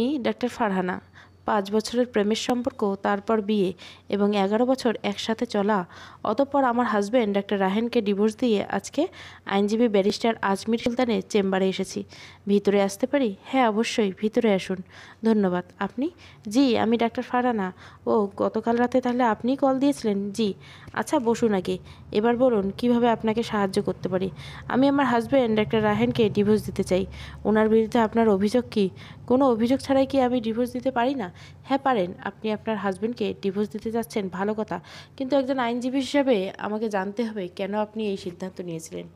আমি ডাক্তার ফারহানা পাঁচ বছরের প্রেমের সম্পর্ক তারপর বিয়ে এবং এগারো বছর একসাথে চলা অতঃপর আমার হাজব্যান্ড ডাক্তার রাহেনকে ডিভোর্স দিয়ে আজকে আইনজীবী ব্যারিস্টার আজমির সুলতানের চেম্বারে এসেছি ভিতরে আসতে পারি হ্যাঁ অবশ্যই ভিতরে আসুন ধন্যবাদ আপনি জি আমি ডাক্তার ফারানা ও গতকাল রাতে তাহলে আপনি কল দিয়েছিলেন জি আচ্ছা বসুন আগে এবার বলুন কিভাবে আপনাকে সাহায্য করতে পারি আমি আমার হাজব্যান্ড ডাক্তার রাহেনকে ডিভোর্স দিতে চাই ওনার বিরুদ্ধে আপনার অভিযোগ কী কোনো অভিযোগ ছাড়াই কি আমি ডিভোর্স দিতে পারি না হ্যাঁ পারেন আপনি আপনার হাজব্যান্ডকে ডিভোর্স দিতে যাচ্ছেন ভালো কথা কিন্তু একজন আইনজীবী হিসেবে আমাকে জানতে হবে কেন আপনি এই সিদ্ধান্ত নিয়েছিলেন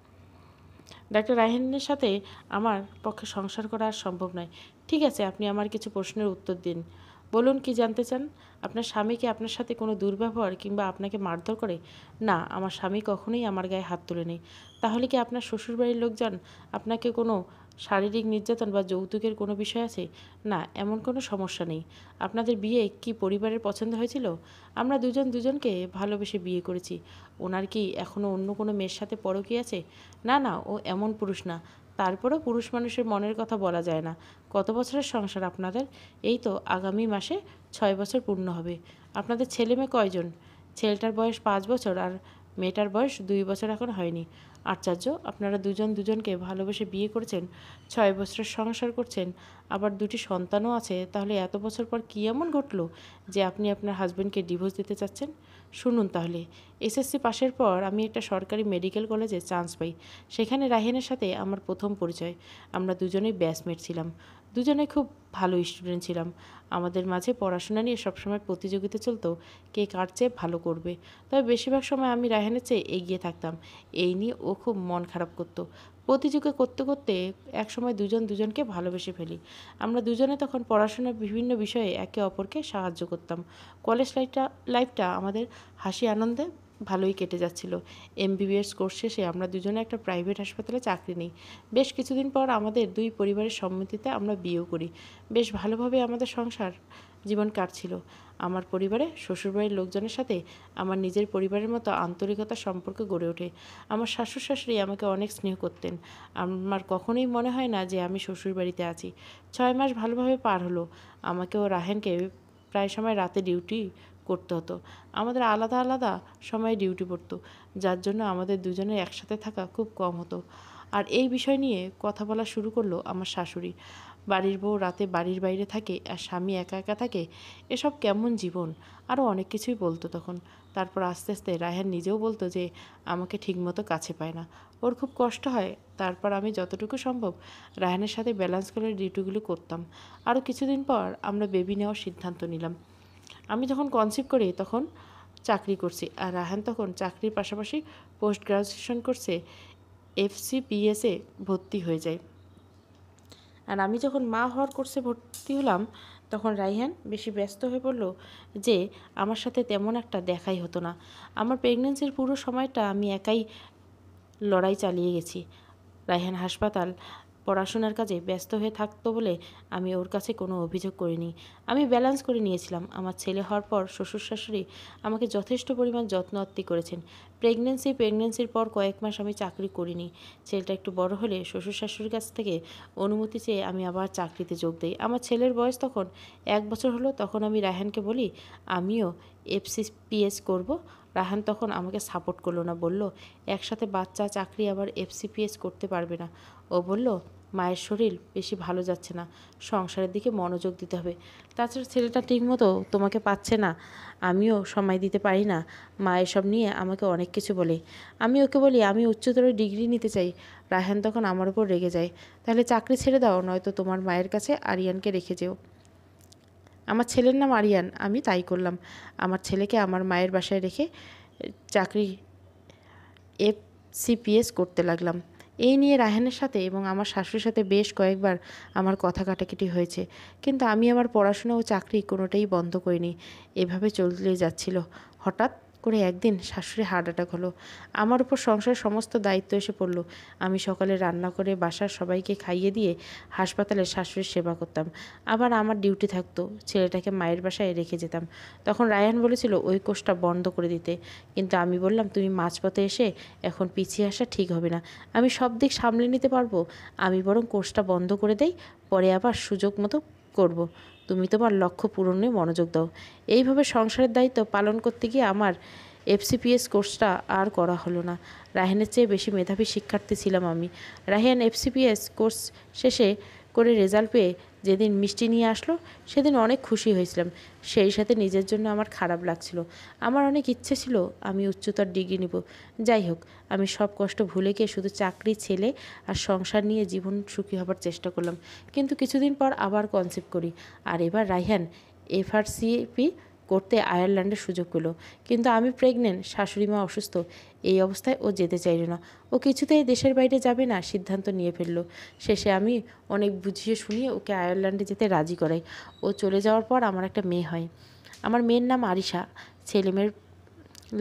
ডাক্তার রাহেনের সাথে আমার পক্ষে সংসার করা আর সম্ভব নয় ঠিক আছে আপনি আমার কিছু প্রশ্নের উত্তর দিন বলুন কি জানতে চান আপনার স্বামীকে আপনার সাথে কোনো দুর্ব্যবহার কিংবা আপনাকে মারধর করে না আমার স্বামী কখনোই আমার গায়ে হাত তুলে নেই তাহলে কি আপনার শ্বশুরবাড়ির লোকজন আপনাকে কোনো শারীরিক নির্যাতন বা যৌতুকের কোনো বিষয় আছে না এমন কোনো সমস্যা নেই আপনাদের বিয়ে কি পরিবারের পছন্দ হয়েছিল আমরা দুজন দুজনকে ভালোবেসে বিয়ে করেছি ওনার কি এখনও অন্য কোনো মেয়ের সাথে কি আছে না না ও এমন পুরুষ না তারপরেও পুরুষ মানুষের মনের কথা বলা যায় না কত বছরের সংসার আপনাদের এই তো আগামী মাসে ছয় বছর পূর্ণ হবে আপনাদের ছেলে মেয়ে কয়জন ছেলেটার বয়স পাঁচ বছর আর মেয়েটার বয়স দুই বছর এখন হয়নি আচার্য আপনারা দুজন দুজনকে ভালোবেসে বিয়ে করেছেন ছয় বছরের সংসার করছেন আবার দুটি সন্তানও আছে তাহলে এত বছর পর কী এমন ঘটলো যে আপনি আপনার হাজব্যান্ডকে ডিভোর্স দিতে চাচ্ছেন শুনুন তাহলে এসএসসি পাশের পর আমি একটা সরকারি মেডিকেল কলেজে চান্স পাই সেখানে রাহিনের সাথে আমার প্রথম পরিচয় আমরা দুজনেই ব্যাচমেট ছিলাম দুজনে খুব ভালো স্টুডেন্ট ছিলাম আমাদের মাঝে পড়াশোনা নিয়ে সবসময় প্রতিযোগিতা চলতো কে কার চেয়ে ভালো করবে তবে বেশিরভাগ সময় আমি রায়হানের চেয়ে এগিয়ে থাকতাম এই নিয়ে ও খুব মন খারাপ করতো প্রতিযোগিতা করতে করতে একসময় দুজন দুজনকে ভালোবেসে ফেলি আমরা দুজনে তখন পড়াশোনার বিভিন্ন বিষয়ে একে অপরকে সাহায্য করতাম কলেজ লাইফটা লাইফটা আমাদের হাসি আনন্দে ভালোই কেটে যাচ্ছিল এমবিবিএস কোর্স শেষে আমরা দুজনে একটা প্রাইভেট হাসপাতালে চাকরি নিই বেশ কিছুদিন পর আমাদের দুই পরিবারের সম্মতিতে আমরা বিয়েও করি বেশ ভালোভাবে আমাদের সংসার জীবন কাটছিল আমার পরিবারে শ্বশুরবাড়ির লোকজনের সাথে আমার নিজের পরিবারের মতো আন্তরিকতা সম্পর্ক গড়ে ওঠে আমার শাশুড় শাশুড়ি আমাকে অনেক স্নেহ করতেন আমার কখনোই মনে হয় না যে আমি শ্বশুরবাড়িতে আছি ছয় মাস ভালোভাবে পার হলো আমাকে ও রাহেনকে প্রায় সময় রাতে ডিউটি করতে হতো আমাদের আলাদা আলাদা সময়ে ডিউটি পড়তো যার জন্য আমাদের দুজনের একসাথে থাকা খুব কম হতো আর এই বিষয় নিয়ে কথা বলা শুরু করলো আমার শাশুড়ি বাড়ির বউ রাতে বাড়ির বাইরে থাকে আর স্বামী একা একা থাকে এসব কেমন জীবন আরও অনেক কিছুই বলতো তখন তারপর আস্তে আস্তে রায়হান নিজেও বলতো যে আমাকে ঠিকমতো কাছে পায় না ওর খুব কষ্ট হয় তারপর আমি যতটুকু সম্ভব রায়হানের সাথে ব্যালেন্স করে ডিউটিগুলো করতাম আরও কিছুদিন পর আমরা বেবি নেওয়ার সিদ্ধান্ত নিলাম আমি যখন কনসিভ করি তখন চাকরি করছি আর রাহান তখন চাকরির পাশাপাশি পোস্ট গ্রাজুয়েশন করছে এফসিপিএসে ভর্তি হয়ে যায় আর আমি যখন মা হওয়ার কোর্সে ভর্তি হলাম তখন রাইহান বেশি ব্যস্ত হয়ে পড়ল যে আমার সাথে তেমন একটা দেখাই হতো না আমার প্রেগনেন্সির পুরো সময়টা আমি একাই লড়াই চালিয়ে গেছি রাইহান হাসপাতাল পড়াশোনার কাজে ব্যস্ত হয়ে থাকতো বলে আমি ওর কাছে কোনো অভিযোগ করিনি আমি ব্যালেন্স করে নিয়েছিলাম আমার ছেলে হওয়ার পর শ্বশুর শাশুড়ি আমাকে যথেষ্ট পরিমাণ যত্ন আত্মি করেছেন প্রেগনেন্সি প্রেগনেন্সির পর কয়েক মাস আমি চাকরি করিনি ছেলেটা একটু বড় হলে শ্বশুর শাশুড়ির কাছ থেকে অনুমতি চেয়ে আমি আবার চাকরিতে যোগ দিই আমার ছেলের বয়স তখন এক বছর হলো তখন আমি রায়হানকে বলি আমিও পিএস করব রাহান তখন আমাকে সাপোর্ট করলো না বলল একসাথে বাচ্চা চাকরি আবার এফসিপিএস করতে পারবে না ও বলল মায়ের শরীর বেশি ভালো যাচ্ছে না সংসারের দিকে মনোযোগ দিতে হবে তাছাড়া ছেলেটা ঠিকমতো তোমাকে পাচ্ছে না আমিও সময় দিতে পারি না মা এসব নিয়ে আমাকে অনেক কিছু বলে আমি ওকে বলি আমি উচ্চতর ডিগ্রি নিতে চাই রায়হান তখন আমার উপর রেগে যায় তাহলে চাকরি ছেড়ে দাও নয়তো তোমার মায়ের কাছে আরিয়ানকে রেখে যেও আমার ছেলের নাম আরিয়ান আমি তাই করলাম আমার ছেলেকে আমার মায়ের বাসায় রেখে চাকরি এফ সিপিএস করতে লাগলাম এই নিয়ে রায়হানের সাথে এবং আমার শাশুড়ির সাথে বেশ কয়েকবার আমার কথা কাটাকাটি হয়েছে কিন্তু আমি আমার পড়াশোনা ও চাকরি কোনোটাই বন্ধ করিনি এভাবে চলে যাচ্ছিল হঠাৎ করে একদিন শাশুড়ি হার্ট অ্যাটাক হলো আমার উপর সংসারের সমস্ত দায়িত্ব এসে পড়লো আমি সকালে রান্না করে বাসার সবাইকে খাইয়ে দিয়ে হাসপাতালে শাশুড়ির সেবা করতাম আবার আমার ডিউটি থাকতো ছেলেটাকে মায়ের বাসায় রেখে যেতাম তখন রায়ান বলেছিল ওই কোষটা বন্ধ করে দিতে কিন্তু আমি বললাম তুমি মাঝপথে এসে এখন পিছিয়ে আসা ঠিক হবে না আমি সব দিক সামলে নিতে পারবো আমি বরং কোষটা বন্ধ করে দেই পরে আবার সুযোগ মতো করব তুমি তোমার লক্ষ্য পূরণে মনোযোগ দাও এইভাবে সংসারের দায়িত্ব পালন করতে গিয়ে আমার এফসিপিএস কোর্সটা আর করা হলো না রাহেনের চেয়ে বেশি মেধাবী শিক্ষার্থী ছিলাম আমি রাহেন এফসিপিএস কোর্স শেষে করে রেজাল্ট পেয়ে যেদিন মিষ্টি নিয়ে আসলো সেদিন অনেক খুশি হয়েছিলাম সেই সাথে নিজের জন্য আমার খারাপ লাগছিল আমার অনেক ইচ্ছে ছিল আমি উচ্চতর ডিগ্রি নিব যাই হোক আমি সব কষ্ট ভুলে গিয়ে শুধু চাকরি ছেলে আর সংসার নিয়ে জীবন সুখী হবার চেষ্টা করলাম কিন্তু কিছুদিন পর আবার কনসেপ্ট করি আর এবার রাইহান এফআরসিপি করতে আয়ারল্যান্ডে সুযোগ পেল কিন্তু আমি প্রেগনেন্ট শাশুড়ি মা অসুস্থ এই অবস্থায় ও যেতে চাইল না ও কিছুতেই দেশের বাইরে যাবে না সিদ্ধান্ত নিয়ে ফেলল শেষে আমি অনেক বুঝিয়ে শুনিয়ে ওকে আয়ারল্যান্ডে যেতে রাজি করাই ও চলে যাওয়ার পর আমার একটা মেয়ে হয় আমার মেয়ের নাম আরিশা ছেলেমেয়ের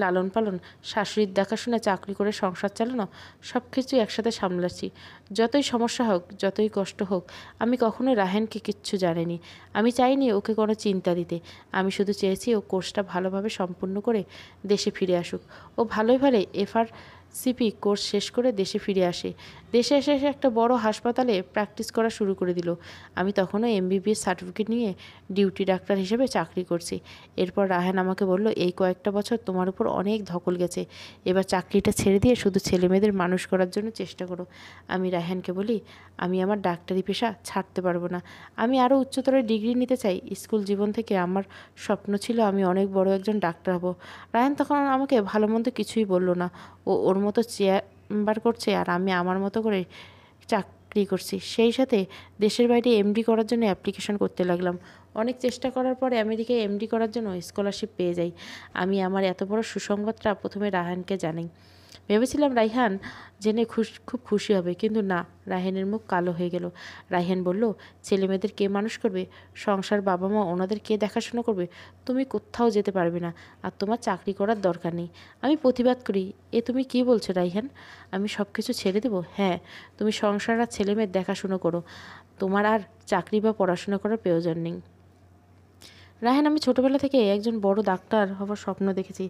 লালন পালন শাশুড়ির দেখাশোনা চাকরি করে সংসার চালানো সব কিছুই একসাথে সামলাচ্ছি যতই সমস্যা হোক যতই কষ্ট হোক আমি কখনো রাহেনকে কিচ্ছু জানিনি আমি চাইনি ওকে কোনো চিন্তা দিতে আমি শুধু চেয়েছি ও কোর্সটা ভালোভাবে সম্পূর্ণ করে দেশে ফিরে আসুক ও ভালোই ভালো এফআর সিপি কোর্স শেষ করে দেশে ফিরে আসে দেশে এসে এসে একটা বড় হাসপাতালে প্র্যাকটিস করা শুরু করে দিল আমি তখনও এমবিবিএস সার্টিফিকেট নিয়ে ডিউটি ডাক্তার হিসেবে চাকরি করছি এরপর রাহান আমাকে বলল এই কয়েকটা বছর তোমার উপর অনেক ধকল গেছে এবার চাকরিটা ছেড়ে দিয়ে শুধু ছেলে মেয়েদের মানুষ করার জন্য চেষ্টা করো আমি রাহানকে বলি আমি আমার ডাক্তারি পেশা ছাড়তে পারবো না আমি আরও উচ্চতর ডিগ্রি নিতে চাই স্কুল জীবন থেকে আমার স্বপ্ন ছিল আমি অনেক বড় একজন ডাক্তার হব রায়ান তখন আমাকে ভালো মন্দ কিছুই বলল না ও ওর মতো চেয়ার করছে আর আমি আমার মতো করে চাকরি করছি সেই সাথে দেশের বাইরে এমডি করার জন্য অ্যাপ্লিকেশন করতে লাগলাম অনেক চেষ্টা করার পরে আমেরিকায় এমডি করার জন্য স্কলারশিপ পেয়ে যাই আমি আমার এত বড় সুসংবাদটা প্রথমে রাহানকে জানাই ভেবেছিলাম রাইহান জেনে খুশ খুব খুশি হবে কিন্তু না রাইহানের মুখ কালো হয়ে গেল রাইহান বলল ছেলে মেয়েদের কে মানুষ করবে সংসার বাবা মা ওনাদের কে দেখাশোনা করবে তুমি কোথাও যেতে পারবে না আর তোমার চাকরি করার দরকার নেই আমি প্রতিবাদ করি এ তুমি কি বলছো রাইহান আমি সব কিছু ছেড়ে দেবো হ্যাঁ তুমি সংসার আর ছেলে মেয়ের দেখাশুনো করো তোমার আর চাকরি বা পড়াশোনা করার প্রয়োজন নেই রাহেন আমি ছোটবেলা থেকে একজন বড় ডাক্তার হওয়ার স্বপ্ন দেখেছি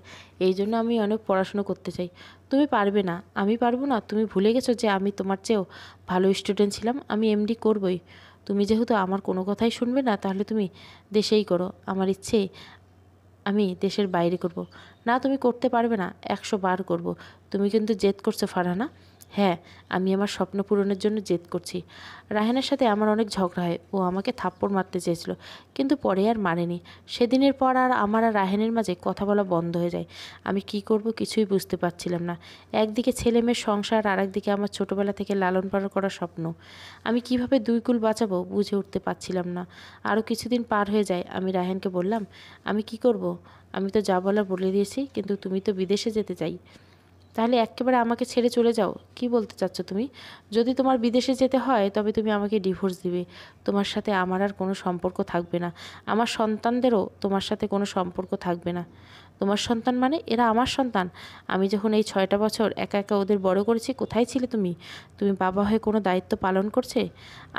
এই জন্য আমি অনেক পড়াশুনো করতে চাই তুমি পারবে না আমি পারবো না তুমি ভুলে গেছো যে আমি তোমার চেয়েও ভালো স্টুডেন্ট ছিলাম আমি এমডি করবই তুমি যেহেতু আমার কোনো কথাই শুনবে না তাহলে তুমি দেশেই করো আমার ইচ্ছে আমি দেশের বাইরে করব। না তুমি করতে পারবে না একশো বার করব। তুমি কিন্তু জেদ করছো ফারহানা হ্যাঁ আমি আমার স্বপ্ন পূরণের জন্য জেদ করছি রাহেনের সাথে আমার অনেক ঝগড়া হয় ও আমাকে থাপ্পড় মারতে চেয়েছিল কিন্তু পরে আর মানেনি সেদিনের পর আর আমার আর রাহেনের মাঝে কথা বলা বন্ধ হয়ে যায় আমি কি করব কিছুই বুঝতে পারছিলাম না একদিকে ছেলে মেয়ের সংসার আর একদিকে আমার ছোটোবেলা থেকে লালন পালন করার স্বপ্ন আমি কিভাবে দুই কুল বাঁচাবো বুঝে উঠতে পারছিলাম না আরও কিছুদিন পার হয়ে যায় আমি রাহেনকে বললাম আমি কি করব আমি তো যা বলার বলে দিয়েছি কিন্তু তুমি তো বিদেশে যেতে চাই তাহলে একেবারে আমাকে ছেড়ে চলে যাও কি বলতে চাচ্ছ তুমি যদি তোমার বিদেশে যেতে হয় তবে তুমি আমাকে ডিভোর্স দিবে তোমার সাথে আমার আর কোনো সম্পর্ক থাকবে না আমার সন্তানদেরও তোমার সাথে কোনো সম্পর্ক থাকবে না তোমার সন্তান মানে এরা আমার সন্তান আমি যখন এই ছয়টা বছর একা একা ওদের বড় করেছি কোথায় ছিলে তুমি তুমি বাবা হয়ে কোনো দায়িত্ব পালন করছে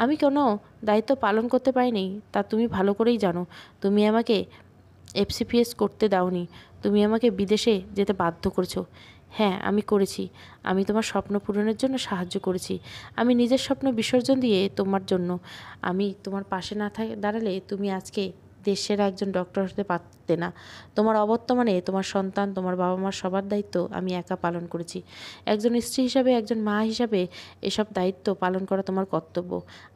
আমি কোনো দায়িত্ব পালন করতে পারিনি তা তুমি ভালো করেই জানো তুমি আমাকে এফসিপিএস করতে দাওনি তুমি আমাকে বিদেশে যেতে বাধ্য করছো হ্যাঁ আমি করেছি আমি তোমার স্বপ্ন পূরণের জন্য সাহায্য করেছি আমি নিজের স্বপ্ন বিসর্জন দিয়ে তোমার জন্য আমি তোমার পাশে না থাকে দাঁড়ালে তুমি আজকে দেশের একজন ডক্টর হতে পারতে না তোমার অবর্তমানে তোমার সন্তান তোমার বাবা মার সবার দায়িত্ব আমি একা পালন করেছি একজন স্ত্রী হিসাবে একজন মা হিসাবে এসব দায়িত্ব পালন করা তোমার কর্তব্য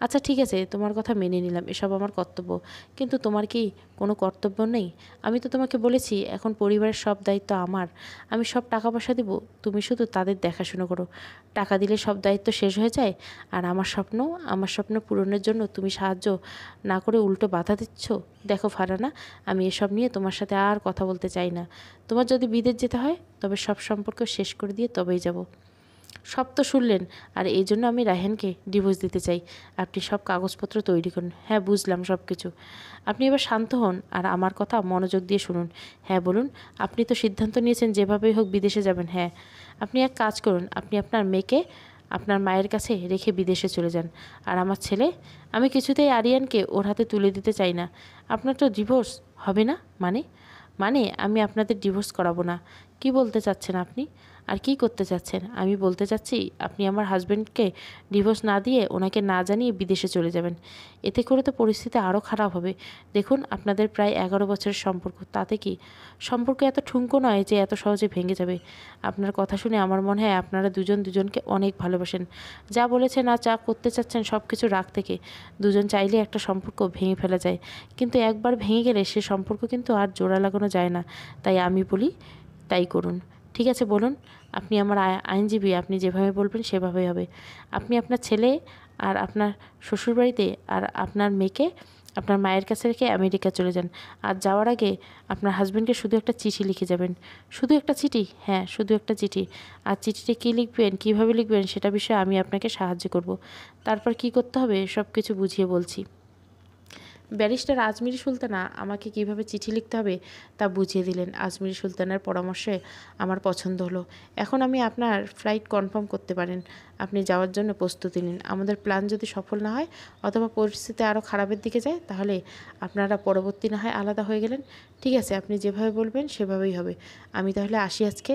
আচ্ছা ঠিক আছে তোমার কথা মেনে নিলাম এসব আমার কর্তব্য কিন্তু তোমার কি কোনো কর্তব্য নেই আমি তো তোমাকে বলেছি এখন পরিবারের সব দায়িত্ব আমার আমি সব টাকা পয়সা দেবো তুমি শুধু তাদের দেখাশুনো করো টাকা দিলে সব দায়িত্ব শেষ হয়ে যায় আর আমার স্বপ্ন আমার স্বপ্ন পূরণের জন্য তুমি সাহায্য না করে উল্টো বাধা দিচ্ছ দেখো ফারানা আমি এসব নিয়ে তোমার সাথে আর কথা বলতে চাই না তোমার যদি বিদেশ যেতে হয় তবে সব সম্পর্ক শেষ করে দিয়ে তবেই যাব সব তো শুনলেন আর এই জন্য আমি রাহেনকে ডিভোর্স দিতে চাই আপনি সব কাগজপত্র তৈরি করুন হ্যাঁ বুঝলাম সব কিছু আপনি এবার শান্ত হন আর আমার কথা মনোযোগ দিয়ে শুনুন হ্যাঁ বলুন আপনি তো সিদ্ধান্ত নিয়েছেন যেভাবেই হোক বিদেশে যাবেন হ্যাঁ আপনি এক কাজ করুন আপনি আপনার মেয়েকে আপনার মায়ের কাছে রেখে বিদেশে চলে যান আর আমার ছেলে আমি কিছুতেই আরিয়ানকে ওর হাতে তুলে দিতে চাই না আপনার তো ডিভোর্স হবে না মানে মানে আমি আপনাদের ডিভোর্স করাবো না কি বলতে চাচ্ছেন আপনি আর কি করতে চাচ্ছেন আমি বলতে চাচ্ছি আপনি আমার হাজব্যান্ডকে ডিভোর্স না দিয়ে ওনাকে না জানিয়ে বিদেশে চলে যাবেন এতে করে তো পরিস্থিতি আরও খারাপ হবে দেখুন আপনাদের প্রায় এগারো বছরের সম্পর্ক তাতে কি সম্পর্ক এত ঠুঙ্কো নয় যে এত সহজে ভেঙে যাবে আপনার কথা শুনে আমার মনে হয় আপনারা দুজন দুজনকে অনেক ভালোবাসেন যা বলেছেন আর যা করতে চাচ্ছেন সব কিছু রাগ থেকে দুজন চাইলে একটা সম্পর্ক ভেঙে ফেলা যায় কিন্তু একবার ভেঙে গেলে সে সম্পর্ক কিন্তু আর জোড়া লাগানো যায় না তাই আমি বলি তাই করুন ঠিক আছে বলুন আপনি আমার আইনজীবী আপনি যেভাবে বলবেন সেভাবেই হবে আপনি আপনার ছেলে আর আপনার শ্বশুরবাড়িতে আর আপনার মেয়েকে আপনার মায়ের কাছে রেখে আমেরিকা চলে যান আর যাওয়ার আগে আপনার হাজব্যান্ডকে শুধু একটা চিঠি লিখে যাবেন শুধু একটা চিঠি হ্যাঁ শুধু একটা চিঠি আর চিঠিতে কী লিখবেন কীভাবে লিখবেন সেটা বিষয়ে আমি আপনাকে সাহায্য করব তারপর কি করতে হবে সব কিছু বুঝিয়ে বলছি ব্যারিস্টার আজমির সুলতানা আমাকে কিভাবে চিঠি লিখতে হবে তা বুঝিয়ে দিলেন আজমির সুলতানার পরামর্শে আমার পছন্দ হলো এখন আমি আপনার ফ্লাইট কনফার্ম করতে পারেন আপনি যাওয়ার জন্য প্রস্তুতি নিন আমাদের প্ল্যান যদি সফল না হয় অথবা পরিস্থিতি আরও খারাপের দিকে যায় তাহলে আপনারা পরবর্তী না হয় আলাদা হয়ে গেলেন ঠিক আছে আপনি যেভাবে বলবেন সেভাবেই হবে আমি তাহলে আসি আজকে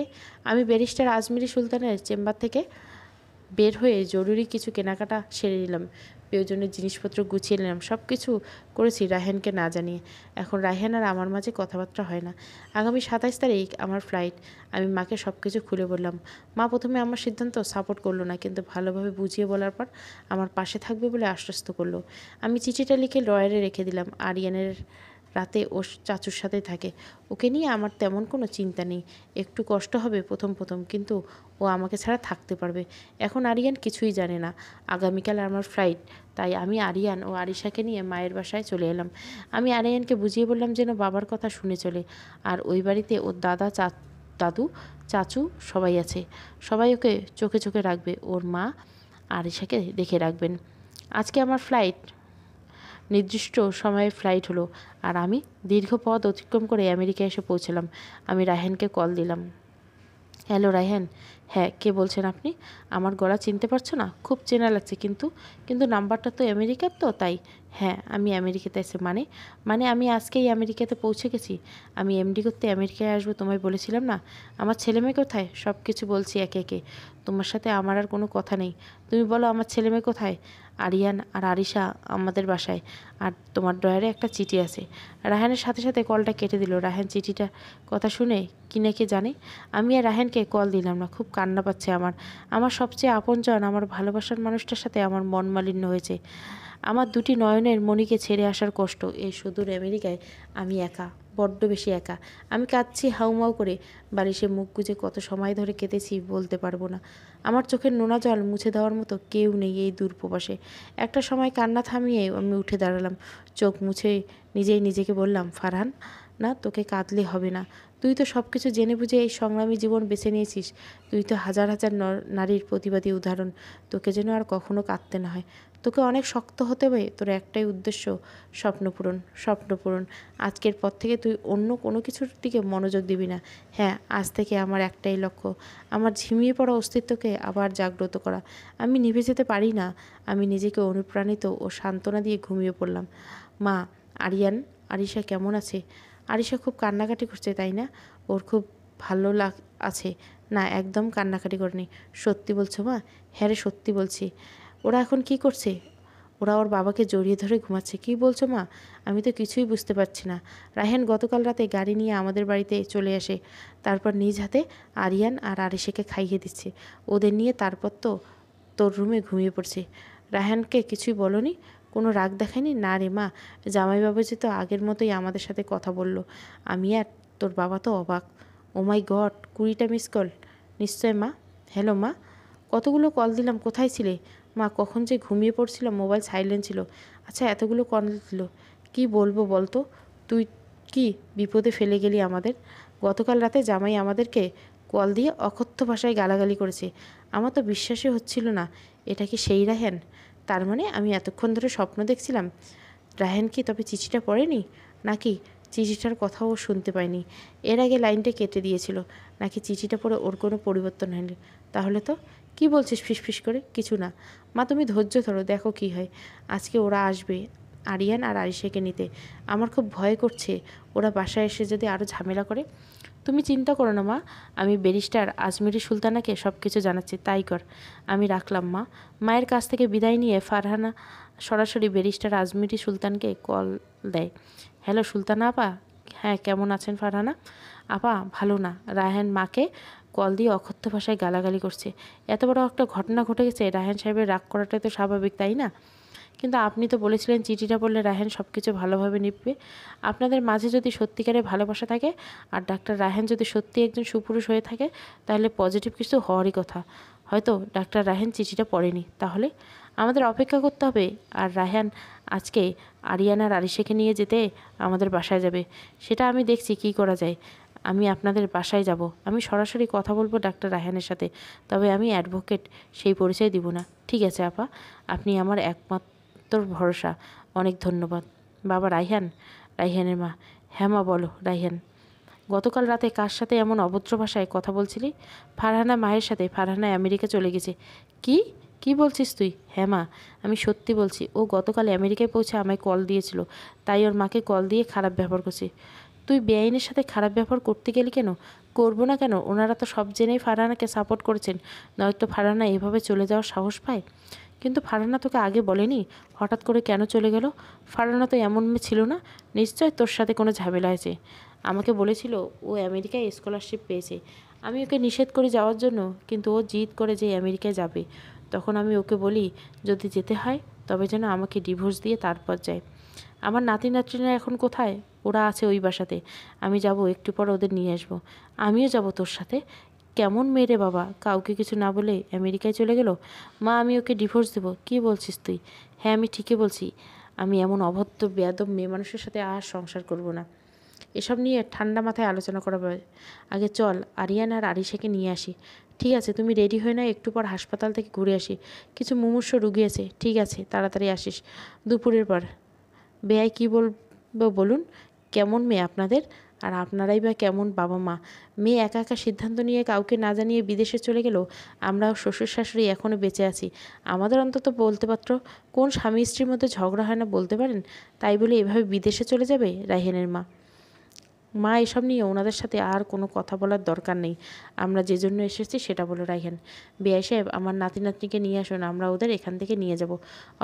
আমি ব্যারিস্টার আজমিরি সুলতানের চেম্বার থেকে বের হয়ে জরুরি কিছু কেনাকাটা সেরে নিলাম প্রয়োজনীয় জিনিসপত্র গুছিয়ে নিলাম সব কিছু করেছি রাহেনকে না জানিয়ে এখন রাহেন আর আমার মাঝে কথাবার্তা হয় না আগামী সাতাইশ তারিখ আমার ফ্লাইট আমি মাকে সব কিছু খুলে বললাম মা প্রথমে আমার সিদ্ধান্ত সাপোর্ট করলো না কিন্তু ভালোভাবে বুঝিয়ে বলার পর আমার পাশে থাকবে বলে আশ্বস্ত করলো আমি চিঠিটা লিখে লয়ারে রেখে দিলাম আরিয়ানের রাতে ও চাচুর সাথে থাকে ওকে নিয়ে আমার তেমন কোনো চিন্তা নেই একটু কষ্ট হবে প্রথম প্রথম কিন্তু ও আমাকে ছাড়া থাকতে পারবে এখন আরিয়ান কিছুই জানে না আগামীকাল আমার ফ্লাইট তাই আমি আরিয়ান ও আরিশাকে নিয়ে মায়ের বাসায় চলে এলাম আমি আরিয়ানকে বুঝিয়ে বললাম যেন বাবার কথা শুনে চলে আর ওই বাড়িতে ওর দাদা চা দাদু চাচু সবাই আছে সবাই ওকে চোখে চোখে রাখবে ওর মা আরিশাকে দেখে রাখবেন আজকে আমার ফ্লাইট নির্দিষ্ট সময়ে ফ্লাইট হলো আর আমি দীর্ঘ পথ অতিক্রম করে আমেরিকা এসে পৌঁছলাম আমি রায়হানকে কল দিলাম হ্যালো রায়হান হ্যাঁ কে বলছেন আপনি আমার গলা চিনতে পারছো না খুব চেনা লাগছে কিন্তু কিন্তু নাম্বারটা তো আমেরিকার তো তাই হ্যাঁ আমি আমেরিকাতে এসে মানে মানে আমি আজকেই আমেরিকাতে পৌঁছে গেছি আমি এমডি করতে আমেরিকায় আসবো তোমায় বলেছিলাম না আমার ছেলেমেয়ে কোথায় সব কিছু বলছি একে একে তোমার সাথে আমার আর কোনো কথা নেই তুমি বলো আমার ছেলে মেয়ে কোথায় আরিয়ান আর আরিশা আমাদের বাসায় আর তোমার ডয়ারে একটা চিঠি আছে রাহানের সাথে সাথে কলটা কেটে দিল রাহান চিঠিটা কথা শুনে কি না কে জানে আমি আর রাহানকে কল দিলাম না খুব কান্না পাচ্ছে আমার আমার সবচেয়ে আপনজন আমার ভালোবাসার মানুষটার সাথে আমার মন মালিন্য হয়েছে আমার দুটি নয়নের মণিকে ছেড়ে আসার কষ্ট এই সুদূর আমেরিকায় আমি একা বড্ড বেশি একা আমি কাঁদছি হাউমাউ করে বাড়ি সে মুখ গুজে কত সময় ধরে কেঁদেছি বলতে পারবো না আমার চোখের নোনা জল মুছে দেওয়ার মতো কেউ নেই এই দূরপ্রবাসে একটা সময় কান্না থামিয়ে আমি উঠে দাঁড়ালাম চোখ মুছে নিজেই নিজেকে বললাম ফারহান না তোকে কাঁদলে হবে না তুই তো সব কিছু জেনে বুঝে এই সংগ্রামী জীবন বেছে নিয়েছিস তুই তো হাজার হাজার নারীর প্রতিবাদী উদাহরণ তোকে যেন আর কখনো কাঁদতে না হয় তোকে অনেক শক্ত হতে হবে তোর একটাই উদ্দেশ্য স্বপ্নপূরণ স্বপ্নপূরণ আজকের পর থেকে তুই অন্য কোনো কিছুর দিকে মনোযোগ দিবি না হ্যাঁ আজ থেকে আমার একটাই লক্ষ্য আমার ঝিমিয়ে পড়া অস্তিত্বকে আবার জাগ্রত করা আমি নিভে যেতে পারি না আমি নিজেকে অনুপ্রাণিত ও সান্ত্বনা দিয়ে ঘুমিয়ে পড়লাম মা আরিয়ান আরিশা কেমন আছে আরিশা খুব কান্নাকাটি করছে তাই না ওর খুব ভালো লাগ আছে না একদম কান্নাকাটি করেনি সত্যি বলছো মা হ্যাঁ রে সত্যি বলছি ওরা এখন কি করছে ওরা ওর বাবাকে জড়িয়ে ধরে ঘুমাচ্ছে কি বলছো মা আমি তো কিছুই বুঝতে পারছি না রাহেন গতকাল রাতে গাড়ি নিয়ে আমাদের বাড়িতে চলে আসে তারপর নিজ হাতে আরিয়ান আর আরিশেকে খাইয়ে দিচ্ছে ওদের নিয়ে তারপর তো তোর রুমে ঘুমিয়ে পড়ছে রাহানকে কিছুই বলনি কোনো রাগ দেখায়নি না রে মা জামাইবাবু যে তো আগের মতোই আমাদের সাথে কথা বলল আমি আর তোর বাবা তো অবাক ও মাই গড কুড়িটা মিস কল নিশ্চয় মা হ্যালো মা কতগুলো কল দিলাম কোথায় ছিলে মা কখন যে ঘুমিয়ে পড়ছিল মোবাইল সাইলেন্ট ছিল আচ্ছা এতগুলো কল দিল কি বলবো বলতো তুই কি বিপদে ফেলে গেলি আমাদের গতকাল রাতে জামাই আমাদেরকে কল দিয়ে অকথ্য ভাষায় গালাগালি করেছে আমার তো বিশ্বাসই হচ্ছিল না এটা কি সেই রাহেন তার মানে আমি এতক্ষণ ধরে স্বপ্ন দেখছিলাম রাহেন কি তবে চিঠিটা পড়েনি নাকি চিঠিটার কথাও শুনতে পায়নি এর আগে লাইনটা কেটে দিয়েছিল নাকি চিঠিটা পড়ে ওর কোনো পরিবর্তন হয়নি তাহলে তো কি বলছিস ফিসফিস করে কিছু না মা তুমি ধৈর্য ধরো দেখো কি হয় আজকে ওরা আসবে আরিয়ান আর আরিশাকে নিতে আমার খুব ভয় করছে ওরা বাসায় এসে যদি আরও ঝামেলা করে তুমি চিন্তা করো না মা আমি ব্যারিস্টার আজমিরি সুলতানাকে সব কিছু জানাচ্ছি তাই কর আমি রাখলাম মা মায়ের কাছ থেকে বিদায় নিয়ে ফারহানা সরাসরি ব্যারিস্টার আজমিরি সুলতানকে কল দেয় হ্যালো সুলতানা আপা হ্যাঁ কেমন আছেন ফারহানা আপা ভালো না রায়হান মাকে কল দিয়ে অকথ্য ভাষায় গালাগালি করছে এত বড় একটা ঘটনা ঘটে গেছে রাহেন সাহেবের রাগ করাটাই তো স্বাভাবিক তাই না কিন্তু আপনি তো বলেছিলেন চিঠিটা পড়লে রাহেন সব কিছু ভালোভাবে নিপবে আপনাদের মাঝে যদি সত্যিকারে ভালোবাসা থাকে আর ডাক্তার রাহেন যদি সত্যি একজন সুপুরুষ হয়ে থাকে তাহলে পজিটিভ কিছু হওয়ারই কথা হয়তো ডাক্তার রাহেন চিঠিটা পড়েনি তাহলে আমাদের অপেক্ষা করতে হবে আর রাহেন আজকে আরিয়ানার আরিশেকে নিয়ে যেতে আমাদের বাসায় যাবে সেটা আমি দেখছি কি করা যায় আমি আপনাদের বাসায় যাব আমি সরাসরি কথা বলবো ডাক্তার রায়হানের সাথে তবে আমি অ্যাডভোকেট সেই পরিচয় দিব না ঠিক আছে আপা আপনি আমার একমাত্র ভরসা অনেক ধন্যবাদ বাবা রাইহান রাইহানের মা হ্যাঁ মা বলো রাইহান গতকাল রাতে কার সাথে এমন অভদ্র ভাষায় কথা বলছিলি ফারহানা মায়ের সাথে ফারহানা আমেরিকা চলে গেছে কি কি বলছিস তুই হ্যাঁ মা আমি সত্যি বলছি ও গতকাল আমেরিকায় পৌঁছে আমায় কল দিয়েছিল তাই ওর মাকে কল দিয়ে খারাপ ব্যবহার করছি তুই বেআইনের সাথে খারাপ ব্যবহার করতে গেলি কেন করবো না কেন ওনারা তো সব জেনেই ফারহানাকে সাপোর্ট করছেন নয়তো ফারহানা এভাবে চলে যাওয়ার সাহস পায় কিন্তু ফারহানা তোকে আগে বলেনি হঠাৎ করে কেন চলে গেল ফারহানা তো এমন মেয়ে ছিল না নিশ্চয় তোর সাথে কোনো ঝামেলা আছে আমাকে বলেছিল ও আমেরিকায় স্কলারশিপ পেয়েছে আমি ওকে নিষেধ করে যাওয়ার জন্য কিন্তু ও জিদ করে যে আমেরিকায় যাবে তখন আমি ওকে বলি যদি যেতে হয় তবে যেন আমাকে ডিভোর্স দিয়ে তারপর যায় আমার নাতি নাতনিরা এখন কোথায় ওরা আছে ওই বাসাতে আমি যাব একটু পর ওদের নিয়ে আসবো আমিও যাব তোর সাথে কেমন মেরে বাবা কাউকে কিছু না বলে আমেরিকায় চলে গেল মা আমি ওকে ডিভোর্স দেবো কি বলছিস তুই হ্যাঁ আমি ঠিকই বলছি আমি এমন অভদ্র বেয়াদব মেয়ে মানুষের সাথে আর সংসার করব না এসব নিয়ে ঠান্ডা মাথায় আলোচনা করা আগে চল আরিয়ান আর আরিশাকে নিয়ে আসি ঠিক আছে তুমি রেডি হয়ে না একটু পর হাসপাতাল থেকে ঘুরে আসি কিছু মুমূর্ষ রুগী আছে ঠিক আছে তাড়াতাড়ি আসিস দুপুরের পর বেয়াই কী বলবো বলুন কেমন মেয়ে আপনাদের আর আপনারাই বা কেমন বাবা মা মেয়ে একা একা সিদ্ধান্ত নিয়ে কাউকে না জানিয়ে বিদেশে চলে গেল আমরা শ্বশুর শাশুড়ি এখনও বেঁচে আছি আমাদের অন্তত বলতে পারত কোন স্বামী স্ত্রীর মধ্যে ঝগড়া হয় না বলতে পারেন তাই বলে এভাবে বিদেশে চলে যাবে রাহেনের মা মা এসব নিয়ে ওনাদের সাথে আর কোনো কথা বলার দরকার নেই আমরা যে জন্য এসেছি সেটা বলে রাখেন বিআই সাহেব আমার নাতি নাতনিকে নিয়ে আসুন আমরা ওদের এখান থেকে নিয়ে যাব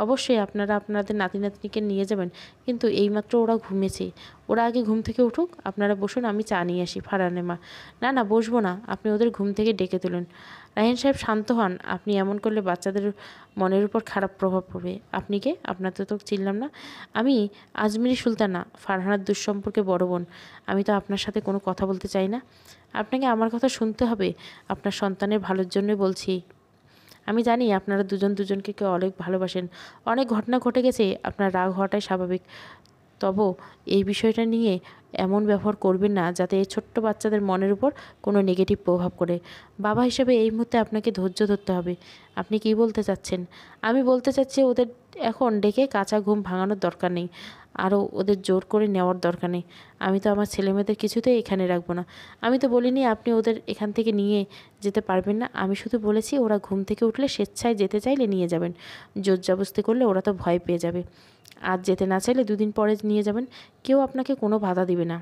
অবশ্যই আপনারা আপনাদের নাতি নাতনিকে নিয়ে যাবেন কিন্তু এইমাত্র ওরা ঘুমেছে ওরা আগে ঘুম থেকে উঠুক আপনারা বসুন আমি চা নিয়ে আসি ফারানে মা না না বসবো না আপনি ওদের ঘুম থেকে ডেকে তুলুন রাহিন সাহেব শান্ত হন আপনি এমন করলে বাচ্চাদের মনের উপর খারাপ প্রভাব পড়বে আপনি কে আপনার তো তো চিনলাম না আমি আজমিরি সুলতানা ফারহানার দুঃসম্পর্কে বড় বোন আমি তো আপনার সাথে কোনো কথা বলতে চাই না আপনাকে আমার কথা শুনতে হবে আপনার সন্তানের ভালোর জন্যই বলছি আমি জানি আপনারা দুজন দুজনকে কেউ অনেক ভালোবাসেন অনেক ঘটনা ঘটে গেছে আপনার রাগ হওয়াটাই স্বাভাবিক তবু এই বিষয়টা নিয়ে এমন ব্যবহার করবেন না যাতে এই ছোট্ট বাচ্চাদের মনের উপর কোনো নেগেটিভ প্রভাব করে বাবা হিসেবে এই মুহূর্তে আপনাকে ধৈর্য ধরতে হবে আপনি কি বলতে চাচ্ছেন আমি বলতে চাচ্ছি ওদের এখন ডেকে কাঁচা ঘুম ভাঙানোর দরকার নেই আরও ওদের জোর করে নেওয়ার দরকার নেই আমি তো আমার ছেলেমেয়েদের কিছুতেই এখানে রাখবো না আমি তো বলিনি আপনি ওদের এখান থেকে নিয়ে যেতে পারবেন না আমি শুধু বলেছি ওরা ঘুম থেকে উঠলে স্বেচ্ছায় যেতে চাইলে নিয়ে যাবেন জোর জবস্তি করলে ওরা তো ভয় পেয়ে যাবে আজ যেতে না চাইলে দুদিন পরে নিয়ে যাবেন কেউ আপনাকে কোনো বাধা দিবে না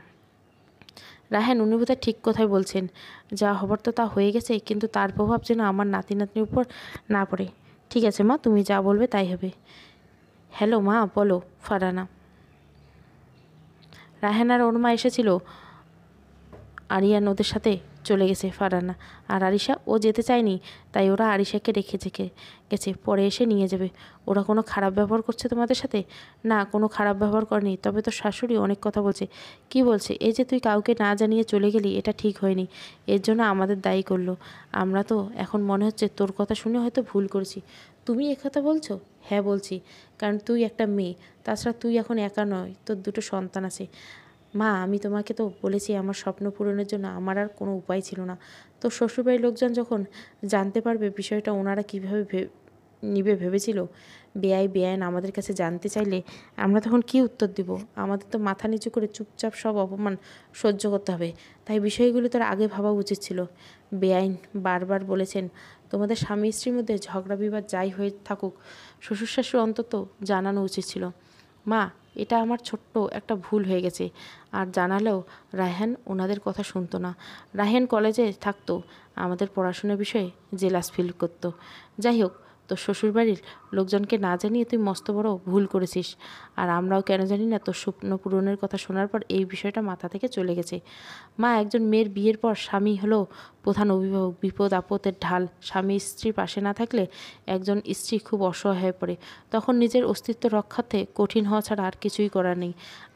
রাহেন অনুভূতা ঠিক কথাই বলছেন যা হবার তো তা হয়ে গেছে কিন্তু তার প্রভাব যেন আমার নাতি নাতনির উপর না পড়ে ঠিক আছে মা তুমি যা বলবে তাই হবে হ্যালো মা বলো ফারানা রাহেন আর ওর মা এসেছিল আরিয়ান ওদের সাথে চলে গেছে ফারানা আর আরিশা ও যেতে চায়নি তাই ওরা আরিশাকে রেখে যেখে গেছে পরে এসে নিয়ে যাবে ওরা কোনো খারাপ ব্যবহার করছে তোমাদের সাথে না কোনো খারাপ ব্যবহার করেনি তবে তো শাশুড়ি অনেক কথা বলছে কি বলছে এই যে তুই কাউকে না জানিয়ে চলে গেলি এটা ঠিক হয়নি এর জন্য আমাদের দায়ী করলো আমরা তো এখন মনে হচ্ছে তোর কথা শুনে হয়তো ভুল করছি তুমি একথা বলছো হ্যাঁ বলছি কারণ তুই একটা মেয়ে তাছাড়া তুই এখন একা নয় তোর দুটো সন্তান আছে মা আমি তোমাকে তো বলেছি আমার স্বপ্ন পূরণের জন্য আমার আর কোনো উপায় ছিল না তো শ্বশুরবাড়ির লোকজন যখন জানতে পারবে বিষয়টা ওনারা কীভাবে নিবে ভেবেছিল বেআই বেআইন আমাদের কাছে জানতে চাইলে আমরা তখন কি উত্তর দিব আমাদের তো মাথা নিচু করে চুপচাপ সব অপমান সহ্য করতে হবে তাই বিষয়গুলি তার আগে ভাবা উচিত ছিল বেআইন বারবার বলেছেন তোমাদের স্বামী স্ত্রীর মধ্যে ঝগড়া বিবাদ যাই হয়ে থাকুক শ্বশুর শাশু অন্তত জানানো উচিত ছিল মা এটা আমার ছোট্ট একটা ভুল হয়ে গেছে আর জানালেও রায়হান ওনাদের কথা শুনতো না রায়হান কলেজে থাকতো আমাদের পড়াশোনার বিষয়ে জেলাস ফিল করতো যাই হোক তোর শ্বশুরবাড়ির লোকজনকে না জানিয়ে তুই মস্ত বড় ভুল করেছিস আর আমরাও কেন জানি না তোর স্বপ্ন পূরণের কথা শোনার পর এই বিষয়টা মাথা থেকে চলে গেছে মা একজন মেয়ের বিয়ের পর স্বামী হলো প্রধান অভিভাবক বিপদ আপদের ঢাল স্বামী স্ত্রী পাশে না থাকলে একজন স্ত্রী খুব অসহায় হয়ে পড়ে তখন নিজের অস্তিত্ব রক্ষার্থে কঠিন হওয়া ছাড়া আর কিছুই করার নেই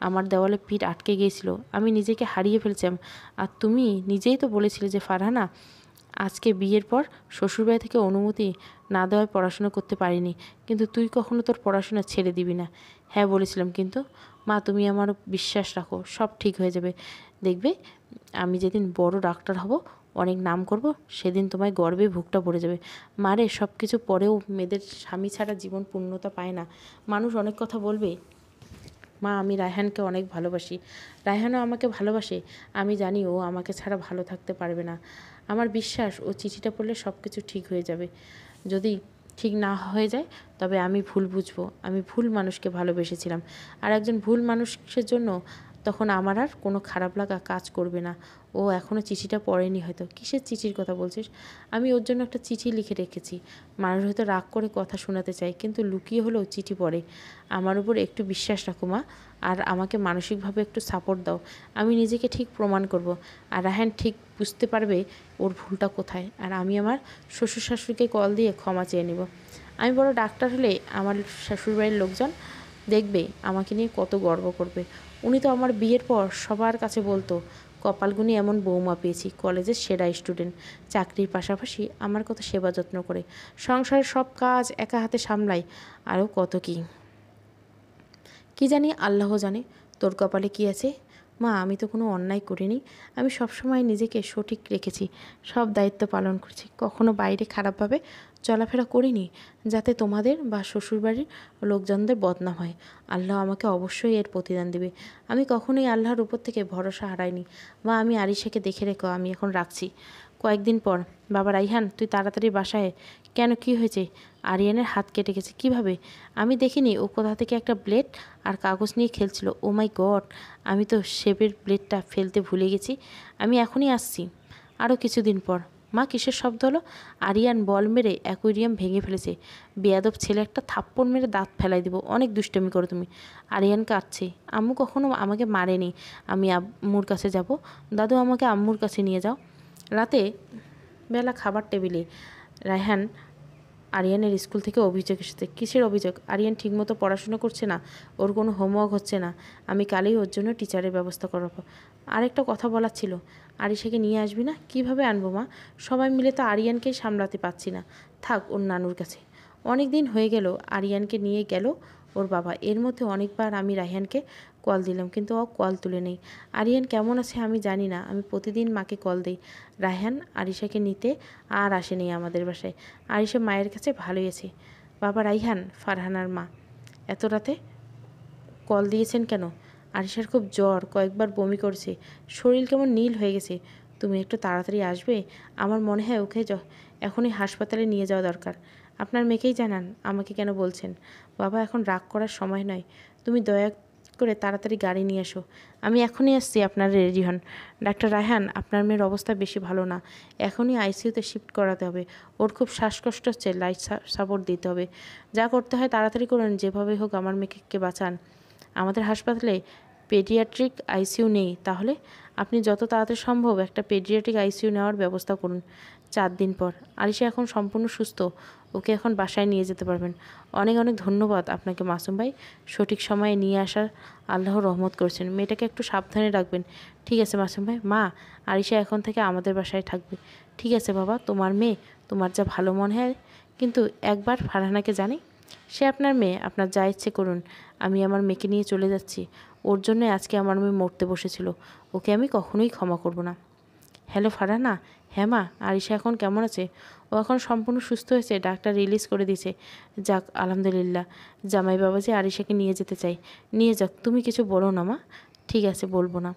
আমার দেওয়ালে পিঠ আটকে গিয়েছিল আমি নিজেকে হারিয়ে ফেলছিলাম আর তুমি নিজেই তো বলেছিলে যে ফারহানা আজকে বিয়ের পর শ্বশুরবাড়ি থেকে অনুমতি না দেওয়ায় পড়াশোনা করতে পারিনি কিন্তু তুই কখনো তোর পড়াশোনা ছেড়ে দিবি না হ্যাঁ বলেছিলাম কিন্তু মা তুমি আমার বিশ্বাস রাখো সব ঠিক হয়ে যাবে দেখবে আমি যেদিন বড় ডাক্তার হব অনেক নাম করব সেদিন তোমায় গর্বে ভুকটা পড়ে যাবে মারে সব কিছু পরেও মেয়েদের স্বামী ছাড়া জীবন পূর্ণতা পায় না মানুষ অনেক কথা বলবে মা আমি রায়হানকে অনেক ভালোবাসি রায়হানও আমাকে ভালোবাসে আমি জানি ও আমাকে ছাড়া ভালো থাকতে পারবে না আমার বিশ্বাস ও চিঠিটা পড়লে সব কিছু ঠিক হয়ে যাবে যদি ঠিক না হয়ে যায় তবে আমি ভুল বুঝবো আমি ভুল মানুষকে ভালোবেসেছিলাম আর একজন ভুল মানুষের জন্য তখন আমার আর কোনো খারাপ লাগা কাজ করবে না ও এখনও চিঠিটা পড়েনি হয়তো কিসের চিঠির কথা বলছিস আমি ওর জন্য একটা চিঠি লিখে রেখেছি মানুষ হয়তো রাগ করে কথা শোনাতে চায় কিন্তু লুকিয়ে হলেও চিঠি পড়ে আমার উপর একটু বিশ্বাস রাখো মা আর আমাকে মানসিকভাবে একটু সাপোর্ট দাও আমি নিজেকে ঠিক প্রমাণ করব আর রাহান ঠিক বুঝতে পারবে ওর ভুলটা কোথায় আর আমি আমার শ্বশুর শাশুড়িকে কল দিয়ে ক্ষমা চেয়ে নেব আমি বড় ডাক্তার হলে আমার শ্বশুরবাড়ির লোকজন দেখবে আমাকে নিয়ে কত গর্ব করবে উনি তো আমার বিয়ের পর সবার কাছে বলতো কপালগুনি এমন বৌমা পেয়েছি কলেজের সেরা স্টুডেন্ট চাকরির পাশাপাশি আমার কত সেবা যত্ন করে সংসারের সব কাজ একা হাতে সামলাই আরও কত কি কি জানি আল্লাহ জানে তোর কপালে কি আছে মা আমি তো কোনো অন্যায় করিনি আমি সবসময় নিজেকে সঠিক রেখেছি সব দায়িত্ব পালন করেছি কখনো বাইরে খারাপভাবে চলাফেরা করিনি যাতে তোমাদের বা শ্বশুরবাড়ির লোকজনদের বদনাম হয় আল্লাহ আমাকে অবশ্যই এর প্রতিদান দেবে আমি কখনোই আল্লাহর উপর থেকে ভরসা হারাইনি মা আমি আরিশাকে দেখে রেখো আমি এখন রাখছি কয়েকদিন পর বাবা রাইহান তুই তাড়াতাড়ি বাসায় কেন কি হয়েছে আরিয়ানের হাত কেটে গেছে কিভাবে আমি দেখিনি ও কোথা থেকে একটা ব্লেড আর কাগজ নিয়ে খেলছিল ও মাই গড আমি তো শেপের ব্লেডটা ফেলতে ভুলে গেছি আমি এখনই আসছি আরও কিছুদিন পর মা কিসের শব্দ হলো আরিয়ান বল মেরে অ্যাকুইরিয়াম ভেঙে ফেলেছে বেয়াদব ছেলে একটা থাপ্পড় মেরে দাঁত ফেলাই দিব অনেক দুষ্টমি করো তুমি আরিয়ান কাঁদছে আম্মু কখনো আমাকে মারেনি আমি আম্মুর কাছে যাব দাদু আমাকে আম্মুর কাছে নিয়ে যাও রাতে বেলা খাবার টেবিলে রায়হান আরিয়ানের স্কুল থেকে অভিযোগ এসেছে কিসের অভিযোগ আরিয়ান ঠিকমতো পড়াশোনা করছে না ওর কোনো হোমওয়ার্ক হচ্ছে না আমি কালই ওর জন্য টিচারের ব্যবস্থা করাবো আরেকটা কথা বলার ছিল আরিশাকে নিয়ে আসবি না কিভাবে আনবো মা সবাই মিলে তো আরিয়ানকেই সামলাতে পারছি না থাক ওর নানুর কাছে অনেক দিন হয়ে গেল আরিয়ানকে নিয়ে গেল ওর বাবা এর মধ্যে অনেকবার আমি রাহিয়ানকে কল দিলাম কিন্তু ও কল তুলে নেই আরিয়ান কেমন আছে আমি জানি না আমি প্রতিদিন মাকে কল দিই রায়হান আরিশাকে নিতে আর আসেনি আমাদের বাসায় আরিশা মায়ের কাছে ভালোই আছে বাবা রাইহান ফারহানার মা এত রাতে কল দিয়েছেন কেন আরিশার খুব জ্বর কয়েকবার বমি করছে শরীর কেমন নীল হয়ে গেছে তুমি একটু তাড়াতাড়ি আসবে আমার মনে হয় ওকে এখনই হাসপাতালে নিয়ে যাওয়া দরকার আপনার মেয়েকেই জানান আমাকে কেন বলছেন বাবা এখন রাগ করার সময় নয় তুমি দয়া করে তাড়াতাড়ি গাড়ি নিয়ে এসো আমি এখনই আসছি আপনার রেডি হন ডাক্তার রায়হান আপনার মেয়ের অবস্থা বেশি ভালো না এখনই আইসিউতে শিফট করাতে হবে ওর খুব শ্বাসকষ্ট হচ্ছে লাইট সাপোর্ট দিতে হবে যা করতে হয় তাড়াতাড়ি করুন যেভাবে হোক আমার মেয়েকে বাঁচান আমাদের হাসপাতালে পেডিয়াট্রিক আইসিইউ নেই তাহলে আপনি যত তাড়াতাড়ি সম্ভব একটা পেডিয়াট্রিক আইসিউ নেওয়ার ব্যবস্থা করুন চার দিন পর আলিশা এখন সম্পূর্ণ সুস্থ ওকে এখন বাসায় নিয়ে যেতে পারবেন অনেক অনেক ধন্যবাদ আপনাকে মাসুম ভাই সঠিক সময়ে নিয়ে আসার আল্লাহ রহমত করেছেন মেয়েটাকে একটু সাবধানে রাখবেন ঠিক আছে মাসুম ভাই মা আরিশা এখন থেকে আমাদের বাসায় থাকবে ঠিক আছে বাবা তোমার মেয়ে তোমার যা ভালো মনে হয় কিন্তু একবার ফারহানাকে জানি সে আপনার মেয়ে আপনার যা ইচ্ছে করুন আমি আমার মেয়েকে নিয়ে চলে যাচ্ছি ওর জন্য আজকে আমার মেয়ে মরতে বসেছিল ওকে আমি কখনোই ক্ষমা করব না হ্যালো ফারহানা হ্যাঁ মা আরিশা এখন কেমন আছে ও এখন সম্পূর্ণ সুস্থ হয়েছে ডাক্তার রিলিজ করে দিয়েছে যাক আলহামদুলিল্লাহ জামাই বাবা যে আরিশাকে নিয়ে যেতে চাই নিয়ে যাক তুমি কিছু বলো না মা ঠিক আছে বলবো না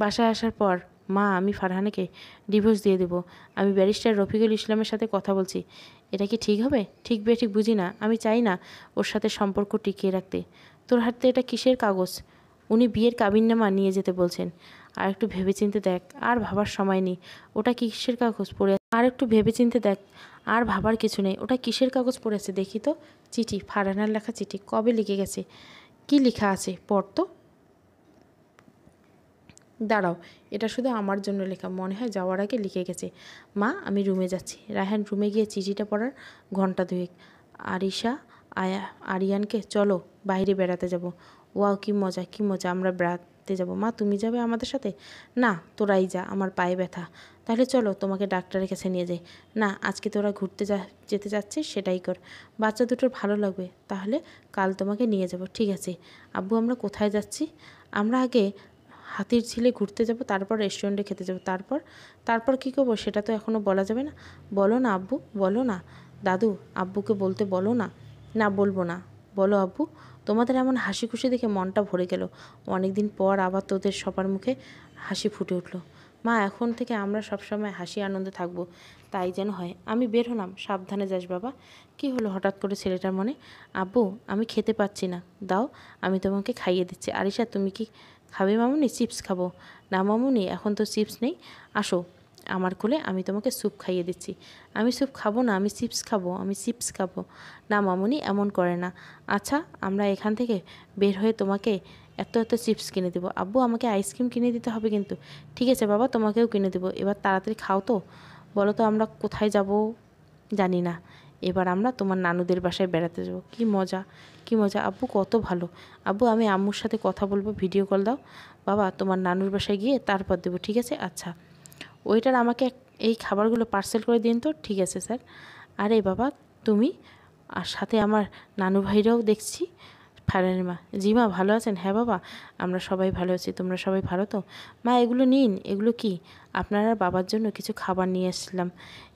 বাসায় আসার পর মা আমি ফারহানাকে ডিভোর্স দিয়ে দেব আমি ব্যারিস্টার রফিকুল ইসলামের সাথে কথা বলছি এটা কি ঠিক হবে ঠিক বে ঠিক বুঝি না আমি চাই না ওর সাথে সম্পর্ক টিকিয়ে রাখতে তোর হাতে এটা কিসের কাগজ উনি বিয়ের কাবিননামা নিয়ে যেতে বলছেন আর একটু ভেবেচিন্তে দেখ আর ভাবার সময় নেই ওটা কিসের কাগজ পড়ে আর একটু ভেবেচিন্তে দেখ আর ভাবার কিছু নেই ওটা কিসের কাগজ পড়ে আছে দেখি তো চিঠি ফারানার লেখা চিঠি কবে লিখে গেছে কি লেখা আছে পড় তো দাঁড়াও এটা শুধু আমার জন্য লেখা মনে হয় যাওয়ার আগে লিখে গেছে মা আমি রুমে যাচ্ছি রায়হান রুমে গিয়ে চিঠিটা পড়ার ঘন্টা দুয়েক আরিশা আয়া আরিয়ানকে চলো বাইরে বেড়াতে যাব ওয়াও কি মজা কি মজা আমরা ব্রাত হাঁটতে যাব মা তুমি যাবে আমাদের সাথে না তোরাই যা আমার পায়ে ব্যথা তাহলে চলো তোমাকে ডাক্তারের কাছে নিয়ে যাই না আজকে তোরা ঘুরতে যা যেতে যাচ্ছিস সেটাই কর বাচ্চা দুটোর ভালো লাগবে তাহলে কাল তোমাকে নিয়ে যাব ঠিক আছে আব্বু আমরা কোথায় যাচ্ছি আমরা আগে হাতির ঝিলে ঘুরতে যাব তারপর রেস্টুরেন্টে খেতে যাব তারপর তারপর কী করবো সেটা তো এখনও বলা যাবে না বলো না আব্বু বলো না দাদু আব্বুকে বলতে বলো না না বলবো না বলো আব্বু তোমাদের এমন হাসি খুশি দেখে মনটা ভরে গেল অনেকদিন পর আবার তোদের সবার মুখে হাসি ফুটে উঠল মা এখন থেকে আমরা সবসময় হাসি আনন্দে থাকব তাই যেন হয় আমি বের হলাম সাবধানে যাস বাবা কি হলো হঠাৎ করে ছেলেটার মনে আব্বু আমি খেতে পাচ্ছি না দাও আমি তোমাকে খাইয়ে দিচ্ছি আরিশা তুমি কি খাবে মামুনি চিপস খাবো না মামুনি এখন তো চিপস নেই আসো আমার কোলে আমি তোমাকে স্যুপ খাইয়ে দিচ্ছি আমি স্যুপ খাবো না আমি চিপস খাবো আমি চিপস খাবো না মামুনি এমন করে না আচ্ছা আমরা এখান থেকে বের হয়ে তোমাকে এত এত চিপস কিনে দেবো আব্বু আমাকে আইসক্রিম কিনে দিতে হবে কিন্তু ঠিক আছে বাবা তোমাকেও কিনে দেবো এবার তাড়াতাড়ি খাও তো বলো তো আমরা কোথায় যাব জানি না এবার আমরা তোমার নানুদের বাসায় বেড়াতে যাবো কি মজা কি মজা আব্বু কত ভালো আব্বু আমি আম্মুর সাথে কথা বলবো ভিডিও কল দাও বাবা তোমার নানুর বাসায় গিয়ে তারপর দেবো ঠিক আছে আচ্ছা ওইটার আমাকে এই খাবারগুলো পার্সেল করে দিন তো ঠিক আছে স্যার আরে বাবা তুমি আর সাথে আমার নানু ভাইরাও দেখছি ফারানের মা জি মা ভালো আছেন হ্যাঁ বাবা আমরা সবাই ভালো আছি তোমরা সবাই ভালো তো মা এগুলো নিন এগুলো কি আপনারা বাবার জন্য কিছু খাবার নিয়ে এসেছিলাম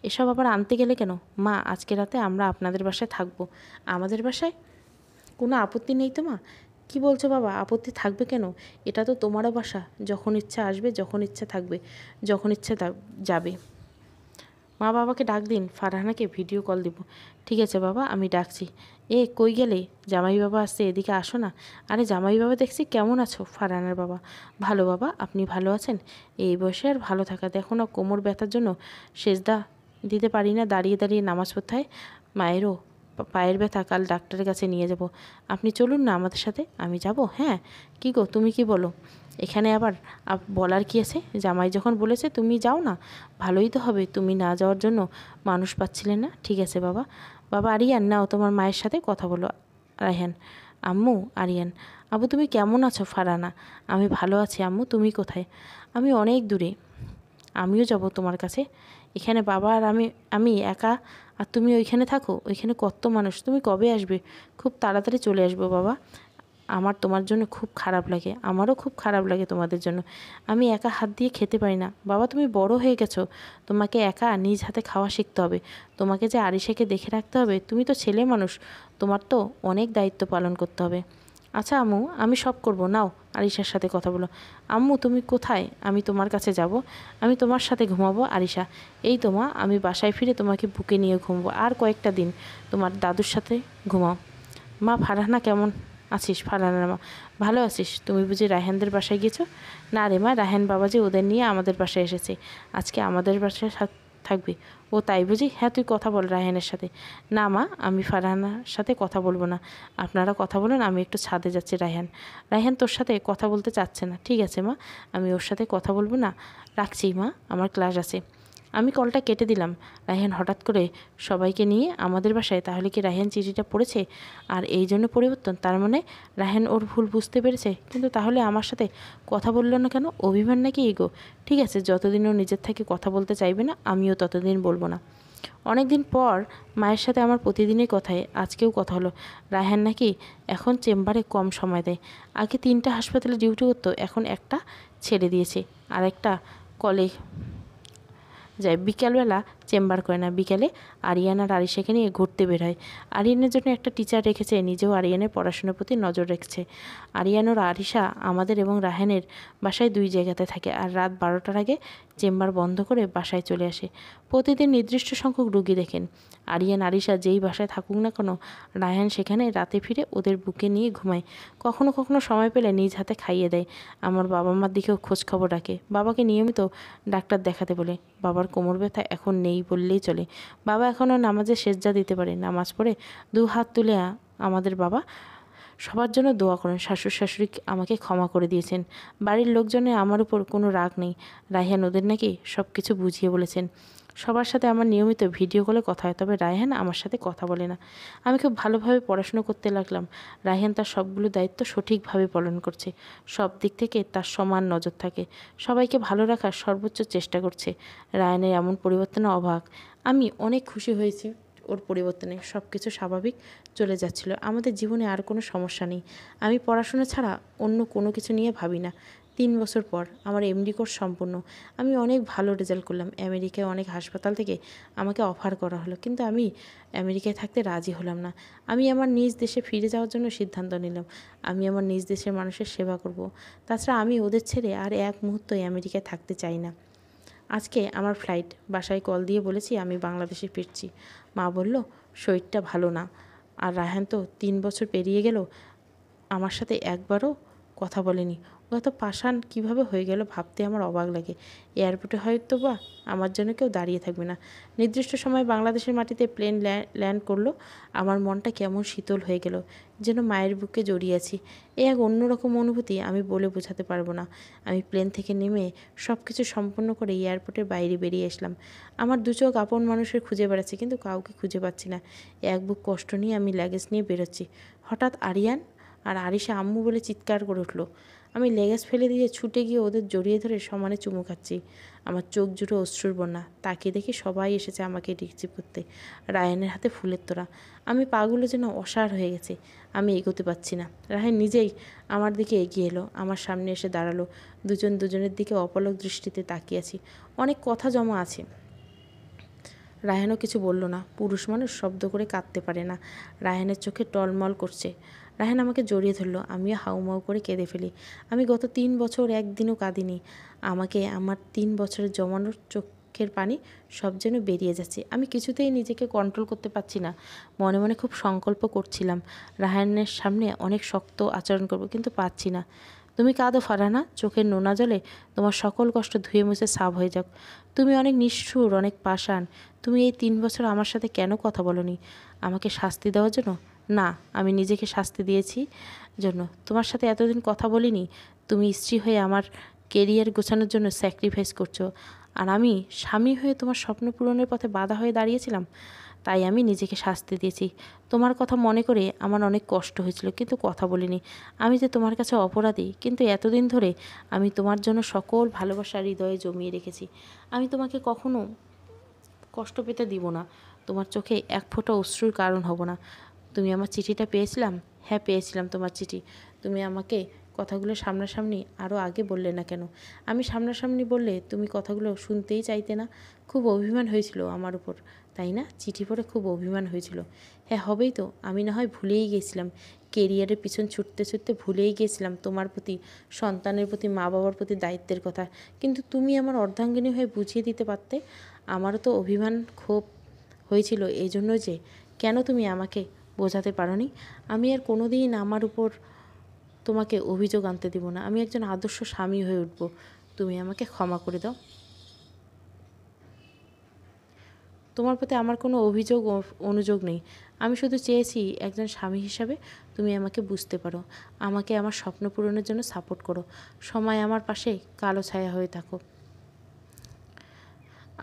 এসব আবার আনতে গেলে কেন মা আজকে রাতে আমরা আপনাদের বাসায় থাকবো আমাদের বাসায় কোনো আপত্তি নেই তো মা কি বলছো বাবা আপত্তি থাকবে কেন এটা তো তোমারও বাসা যখন ইচ্ছা আসবে যখন ইচ্ছা থাকবে যখন ইচ্ছা যাবে মা বাবাকে ডাক দিন ফারহানাকে ভিডিও কল দিব ঠিক আছে বাবা আমি ডাকছি এ কই গেলে জামাই বাবা আসছে এদিকে আসো না আরে জামাই বাবা দেখছি কেমন আছো ফারহানার বাবা ভালো বাবা আপনি ভালো আছেন এই বয়সে আর ভালো থাকা দেখো না কোমর ব্যথার জন্য সেজদা দিতে পারি না দাঁড়িয়ে দাঁড়িয়ে নামাজ পড়তে হয় মায়েরও পায়ের ব্যথা কাল ডাক্তারের কাছে নিয়ে যাব আপনি চলুন না আমাদের সাথে আমি যাব হ্যাঁ কী গো তুমি কি বলো এখানে আবার বলার কি আছে জামাই যখন বলেছে তুমি যাও না ভালোই তো হবে তুমি না যাওয়ার জন্য মানুষ পাচ্ছিলে না ঠিক আছে বাবা বাবা আরিয়ান নাও তোমার মায়ের সাথে কথা বলো রাহান আম্মু আরিয়ান আবু তুমি কেমন আছো ফারানা আমি ভালো আছি আম্মু তুমি কোথায় আমি অনেক দূরে আমিও যাব তোমার কাছে এখানে বাবা আর আমি আমি একা আর তুমি ওইখানে থাকো ওইখানে কত মানুষ তুমি কবে আসবে খুব তাড়াতাড়ি চলে আসবো বাবা আমার তোমার জন্য খুব খারাপ লাগে আমারও খুব খারাপ লাগে তোমাদের জন্য আমি একা হাত দিয়ে খেতে পারি না বাবা তুমি বড় হয়ে গেছো তোমাকে একা নিজ হাতে খাওয়া শিখতে হবে তোমাকে যে আরিসাকে দেখে রাখতে হবে তুমি তো ছেলে মানুষ তোমার তো অনেক দায়িত্ব পালন করতে হবে আচ্ছা আম্মু আমি সব করব নাও আরিশার সাথে কথা বলো আম্মু তুমি কোথায় আমি তোমার কাছে যাব আমি তোমার সাথে ঘুমাবো আরিশা এই তোমা আমি বাসায় ফিরে তোমাকে বুকে নিয়ে ঘুমবো আর কয়েকটা দিন তোমার দাদুর সাথে ঘুমাও মা ফারহানা কেমন আছিস ফারহানা মা ভালো আছিস তুমি বুঝি রায়হানদের বাসায় গেছো না রে মা রায়হান বাবা যে ওদের নিয়ে আমাদের বাসায় এসেছে আজকে আমাদের বাসায় থাকবে ও তাই বুঝি হ্যাঁ তুই কথা বল রায়হানের সাথে না মা আমি ফারহানার সাথে কথা বলবো না আপনারা কথা বলুন আমি একটু ছাদে যাচ্ছি রায়হান রায়হান তোর সাথে কথা বলতে চাচ্ছে না ঠিক আছে মা আমি ওর সাথে কথা বলবো না রাখছি মা আমার ক্লাস আছে আমি কলটা কেটে দিলাম রায়হান হঠাৎ করে সবাইকে নিয়ে আমাদের বাসায় তাহলে কি রায়হান চিঠিটা পড়েছে আর এই জন্য পরিবর্তন তার মানে রায়হান ওর ভুল বুঝতে পেরেছে কিন্তু তাহলে আমার সাথে কথা বললো না কেন অভিমান নাকি ইগো ঠিক আছে যতদিন ও নিজের থেকে কথা বলতে চাইবে না আমিও ততদিন বলবো না অনেকদিন পর মায়ের সাথে আমার প্রতিদিনের কথায় আজকেও কথা হলো রায়হান নাকি এখন চেম্বারে কম সময় দেয় আগে তিনটা হাসপাতালে ডিউটি করতো এখন একটা ছেড়ে দিয়েছে আর একটা কলে Dije, bicalquera. চেম্বার করে না বিকেলে আরিয়ান আর আরিশাকে নিয়ে ঘুরতে বেরোয় আরিয়ানের জন্য একটা টিচার রেখেছে নিজেও আরিয়ানের পড়াশোনার প্রতি নজর রেখেছে আরিয়ান ওর আরিশা আমাদের এবং রাহেনের বাসায় দুই জায়গাতে থাকে আর রাত বারোটার আগে চেম্বার বন্ধ করে বাসায় চলে আসে প্রতিদিন নির্দিষ্ট সংখ্যক রুগী দেখেন আরিয়ান আরিশা যেই বাসায় থাকুক না কোনো রায়হান সেখানে রাতে ফিরে ওদের বুকে নিয়ে ঘুমায় কখনো কখনো সময় পেলে নিজ হাতে খাইয়ে দেয় আমার বাবা মার দিকেও খোঁজখবর ডাকে রাখে বাবাকে নিয়মিত ডাক্তার দেখাতে বলে বাবার কোমর ব্যথা এখন নেই নেই বললেই চলে বাবা এখনও নামাজে সেজ্জা দিতে পারে নামাজ পড়ে দু হাত তুলে আমাদের বাবা সবার জন্য দোয়া করেন শাশুড় শাশুড়ি আমাকে ক্ষমা করে দিয়েছেন বাড়ির লোকজনে আমার উপর কোনো রাগ নেই রাহিয়া ওদের নাকি সব কিছু বুঝিয়ে বলেছেন সবার সাথে আমার নিয়মিত ভিডিও কলে কথা হয় তবে রায়হান আমার সাথে কথা বলে না আমি খুব ভালোভাবে পড়াশুনো করতে লাগলাম রায়হান তার সবগুলো দায়িত্ব সঠিকভাবে পালন করছে সব দিক থেকে তার সমান নজর থাকে সবাইকে ভালো রাখার সর্বোচ্চ চেষ্টা করছে রায়হানের এমন পরিবর্তনে অভাব আমি অনেক খুশি হয়েছি ওর পরিবর্তনে সব কিছু স্বাভাবিক চলে যাচ্ছিল আমাদের জীবনে আর কোনো সমস্যা নেই আমি পড়াশোনা ছাড়া অন্য কোনো কিছু নিয়ে ভাবি না তিন বছর পর আমার এমডি কোর্স সম্পূর্ণ আমি অনেক ভালো রেজাল্ট করলাম আমেরিকায় অনেক হাসপাতাল থেকে আমাকে অফার করা হলো কিন্তু আমি আমেরিকায় থাকতে রাজি হলাম না আমি আমার নিজ দেশে ফিরে যাওয়ার জন্য সিদ্ধান্ত নিলাম আমি আমার নিজ দেশের মানুষের সেবা করব। তাছাড়া আমি ওদের ছেড়ে আর এক মুহূর্তই আমেরিকায় থাকতে চাই না আজকে আমার ফ্লাইট বাসায় কল দিয়ে বলেছি আমি বাংলাদেশে ফিরছি মা বলল শরীরটা ভালো না আর রায়হান তো তিন বছর পেরিয়ে গেল আমার সাথে একবারও কথা বলেনি গত পাষাণ কিভাবে হয়ে গেল ভাবতে আমার অবাক লাগে এয়ারপোর্টে হয়তো বা আমার জন্য কেউ দাঁড়িয়ে থাকবে না নির্দিষ্ট সময় বাংলাদেশের মাটিতে প্লেন ল্যান্ড করলো আমার মনটা কেমন শীতল হয়ে গেল যেন মায়ের বুকে জড়িয়ে আছি এ এক অন্যরকম অনুভূতি আমি বলে বোঝাতে পারবো না আমি প্লেন থেকে নেমে সব কিছু সম্পন্ন করে এয়ারপোর্টের বাইরে বেরিয়ে আসলাম আমার দু চোখ আপন মানুষের খুঁজে বেড়াচ্ছে কিন্তু কাউকে খুঁজে পাচ্ছি না এক বুক কষ্ট নিয়ে আমি লাগেজ নিয়ে বেরোচ্ছি হঠাৎ আরিয়ান আর আরিশা আম্মু বলে চিৎকার করে উঠলো আমি লেগাস ফেলে দিয়ে ছুটে গিয়ে ওদের জড়িয়ে ধরে সমানে চুমু খাচ্ছি আমার চোখ জুড়ে অশ্রুর বন্যা তাকে দেখে সবাই এসেছে আমাকে রিকচিপ করতে রায়ানের হাতে ফুলের তোড়া আমি পাগুলো যেন অসার হয়ে গেছে আমি এগোতে পারছি না রায়ান নিজেই আমার দিকে এগিয়ে এলো আমার সামনে এসে দাঁড়ালো দুজন দুজনের দিকে অপলক দৃষ্টিতে তাকিয়ে আছি অনেক কথা জমা আছে রায়হানও কিছু বলল না পুরুষ মানুষ শব্দ করে কাঁদতে পারে না রায়হানের চোখে টলমল করছে রাহেন আমাকে জড়িয়ে ধরলো আমিও হাউমাউ করে কেঁদে ফেলি আমি গত তিন বছর একদিনও কাঁদিনি আমাকে আমার তিন বছরের জমানোর চোখ চোখের পানি সব যেন বেরিয়ে যাচ্ছে আমি কিছুতেই নিজেকে কন্ট্রোল করতে পারছি না মনে মনে খুব সংকল্প করছিলাম রাহায়নের সামনে অনেক শক্ত আচরণ করব কিন্তু পাচ্ছি না তুমি কাঁদো ফারানা চোখের নোনা জলে তোমার সকল কষ্ট ধুয়ে মুছে সাফ হয়ে যাক তুমি অনেক নিষ্ঠুর অনেক পাষাণ তুমি এই তিন বছর আমার সাথে কেন কথা বলনি আমাকে শাস্তি দেওয়ার জন্য না আমি নিজেকে শাস্তি দিয়েছি জন্য তোমার সাথে এতদিন কথা বলিনি তুমি স্ত্রী হয়ে আমার কেরিয়ার গোছানোর জন্য স্যাক্রিফাইস করছো আর আমি স্বামী হয়ে তোমার স্বপ্ন পূরণের পথে বাধা হয়ে দাঁড়িয়েছিলাম তাই আমি নিজেকে শাস্তি দিয়েছি তোমার কথা মনে করে আমার অনেক কষ্ট হয়েছিল কিন্তু কথা বলিনি আমি যে তোমার কাছে অপরাধী কিন্তু এতদিন ধরে আমি তোমার জন্য সকল ভালোবাসা হৃদয়ে জমিয়ে রেখেছি আমি তোমাকে কখনো কষ্ট পেতে দিব না তোমার চোখে এক ফোঁটা অশ্রুর কারণ হব না তুমি আমার চিঠিটা পেয়েছিলাম হ্যাঁ পেয়েছিলাম তোমার চিঠি তুমি আমাকে কথাগুলো সামনাসামনি আরও আগে বললে না কেন আমি সামনাসামনি বললে তুমি কথাগুলো শুনতেই চাইতে না খুব অভিমান হয়েছিল আমার উপর তাই না চিঠি পড়ে খুব অভিমান হয়েছিল হ্যাঁ হবেই তো আমি না হয় ভুলেই গেছিলাম কেরিয়ারের পিছন ছুটতে ছুটতে ভুলেই গেছিলাম তোমার প্রতি সন্তানের প্রতি মা বাবার প্রতি দায়িত্বের কথা কিন্তু তুমি আমার অর্ধাঙ্গিনী হয়ে বুঝিয়ে দিতে পারতে আমারও তো অভিমান ক্ষোভ হয়েছিল এই জন্য যে কেন তুমি আমাকে বোঝাতে পারোনি আমি আর কোনো দিন আমার উপর তোমাকে অভিযোগ আনতে দেবো না আমি একজন আদর্শ স্বামী হয়ে উঠব তুমি আমাকে ক্ষমা করে দাও তোমার প্রতি আমার কোনো অভিযোগ অনুযোগ নেই আমি শুধু চেয়েছি একজন স্বামী হিসাবে তুমি আমাকে বুঝতে পারো আমাকে আমার স্বপ্ন পূরণের জন্য সাপোর্ট করো সময় আমার পাশে কালো ছায়া হয়ে থাকো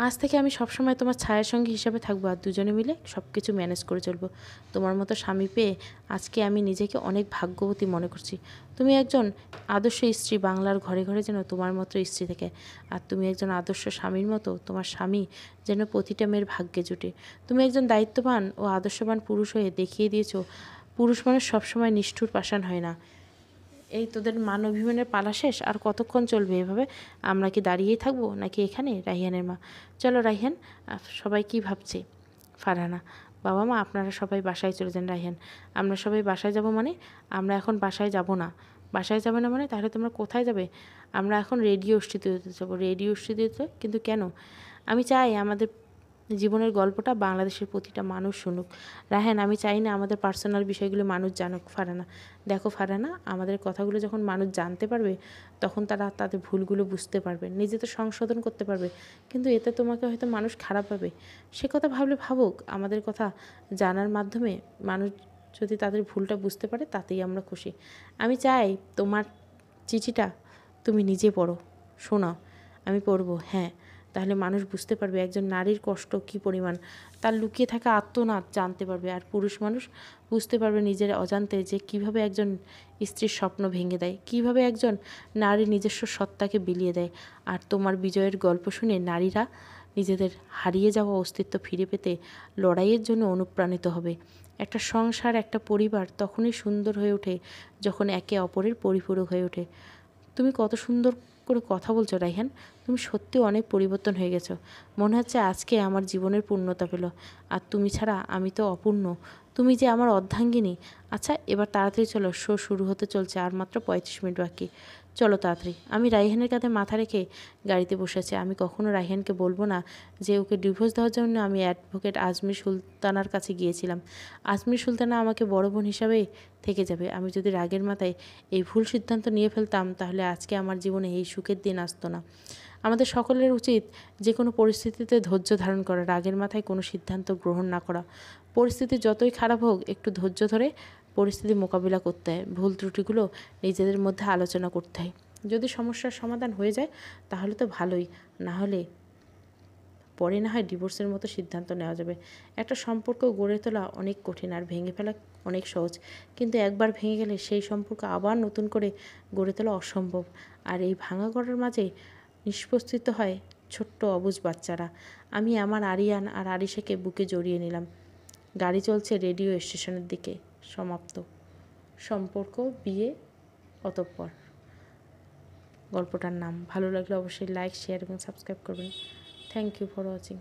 আজ থেকে আমি সবসময় তোমার ছায়ার সঙ্গে হিসাবে থাকবো আর দুজনে মিলে সব কিছু ম্যানেজ করে চলবো তোমার মতো স্বামী পেয়ে আজকে আমি নিজেকে অনেক ভাগ্যবতী মনে করছি তুমি একজন আদর্শ স্ত্রী বাংলার ঘরে ঘরে যেন তোমার মতো স্ত্রী থেকে আর তুমি একজন আদর্শ স্বামীর মতো তোমার স্বামী যেন প্রতিটা মেয়ের ভাগ্যে জুটে তুমি একজন দায়িত্ববান ও আদর্শবান পুরুষ হয়ে দেখিয়ে দিয়েছো পুরুষ মানুষ সবসময় নিষ্ঠুর পাষাণ হয় না এই তোদের মান অভিমানের পালা শেষ আর কতক্ষণ চলবে এভাবে আমরা কি দাঁড়িয়েই থাকবো নাকি এখানে রাহিয়ানের মা চলো রাহিয়ান সবাই কি ভাবছে ফারহানা বাবা মা আপনারা সবাই বাসায় চলে যান রাহিয়ান আমরা সবাই বাসায় যাব মানে আমরা এখন বাসায় যাব না বাসায় যাবে না মানে তাহলে তোমরা কোথায় যাবে আমরা এখন রেডিও স্টুডিওতে যাবো রেডিও স্টুডিওতে কিন্তু কেন আমি চাই আমাদের জীবনের গল্পটা বাংলাদেশের প্রতিটা মানুষ শুনুক রাহেন আমি চাই না আমাদের পার্সোনাল বিষয়গুলো মানুষ জানুক ফারানা দেখো ফারানা আমাদের কথাগুলো যখন মানুষ জানতে পারবে তখন তারা তাদের ভুলগুলো বুঝতে পারবে নিজে তো সংশোধন করতে পারবে কিন্তু এতে তোমাকে হয়তো মানুষ খারাপ পাবে সে কথা ভাবলে ভাবুক আমাদের কথা জানার মাধ্যমে মানুষ যদি তাদের ভুলটা বুঝতে পারে তাতেই আমরা খুশি আমি চাই তোমার চিঠিটা তুমি নিজে পড়ো শোনা আমি পড়বো হ্যাঁ তাহলে মানুষ বুঝতে পারবে একজন নারীর কষ্ট কি পরিমাণ তার লুকিয়ে থাকা আত্মনাদ জানতে পারবে আর পুরুষ মানুষ বুঝতে পারবে নিজের অজান্তে যে কিভাবে একজন স্ত্রীর স্বপ্ন ভেঙে দেয় কিভাবে একজন নারী নিজস্ব সত্তাকে বিলিয়ে দেয় আর তোমার বিজয়ের গল্প শুনে নারীরা নিজেদের হারিয়ে যাওয়া অস্তিত্ব ফিরে পেতে লড়াইয়ের জন্য অনুপ্রাণিত হবে একটা সংসার একটা পরিবার তখনই সুন্দর হয়ে ওঠে যখন একে অপরের পরিপূরক হয়ে ওঠে তুমি কত সুন্দর করে কথা বলছো রাইহান তুমি সত্যি অনেক পরিবর্তন হয়ে গেছো মনে হচ্ছে আজকে আমার জীবনের পূর্ণতা পেল আর তুমি ছাড়া আমি তো অপূর্ণ তুমি যে আমার অর্ধাঙ্গিনী আচ্ছা এবার তাড়াতাড়ি চলো শো শুরু হতে চলছে আর মাত্র পঁয়ত্রিশ মিনিট বাকি চলো তাড়াতাড়ি আমি রাইহানের কাঁধে মাথা রেখে গাড়িতে বসেছি আমি কখনও রাইহানকে বলবো না যে ওকে ডিভোর্স দেওয়ার জন্য আমি অ্যাডভোকেট আজমির সুলতানার কাছে গিয়েছিলাম আজমির সুলতানা আমাকে বড় বোন হিসাবে থেকে যাবে আমি যদি রাগের মাথায় এই ভুল সিদ্ধান্ত নিয়ে ফেলতাম তাহলে আজকে আমার জীবনে এই সুখের দিন আসতো না আমাদের সকলের উচিত যে কোনো পরিস্থিতিতে ধৈর্য ধারণ করা রাগের মাথায় কোনো সিদ্ধান্ত গ্রহণ না করা পরিস্থিতি যতই খারাপ হোক একটু ধৈর্য ধরে পরিস্থিতি মোকাবিলা করতে হয় ভুল ত্রুটিগুলো নিজেদের মধ্যে আলোচনা করতে হয় যদি সমস্যার সমাধান হয়ে যায় তাহলে তো ভালোই না হলে পরে না হয় ডিভোর্সের মতো সিদ্ধান্ত নেওয়া যাবে একটা সম্পর্ক গড়ে তোলা অনেক কঠিন আর ভেঙে ফেলা অনেক সহজ কিন্তু একবার ভেঙে গেলে সেই সম্পর্ক আবার নতুন করে গড়ে তোলা অসম্ভব আর এই ভাঙা গড়ার মাঝে নিষ্পস্তিত হয় ছোট্ট অবুজ বাচ্চারা আমি আমার আরিয়ান আর আরিশাকে বুকে জড়িয়ে নিলাম গাড়ি চলছে রেডিও স্টেশনের দিকে সমাপ্ত সম্পর্ক বিয়ে অতঃপর গল্পটার নাম ভালো লাগলে অবশ্যই লাইক শেয়ার এবং সাবস্ক্রাইব করবেন থ্যাংক ইউ ফর ওয়াচিং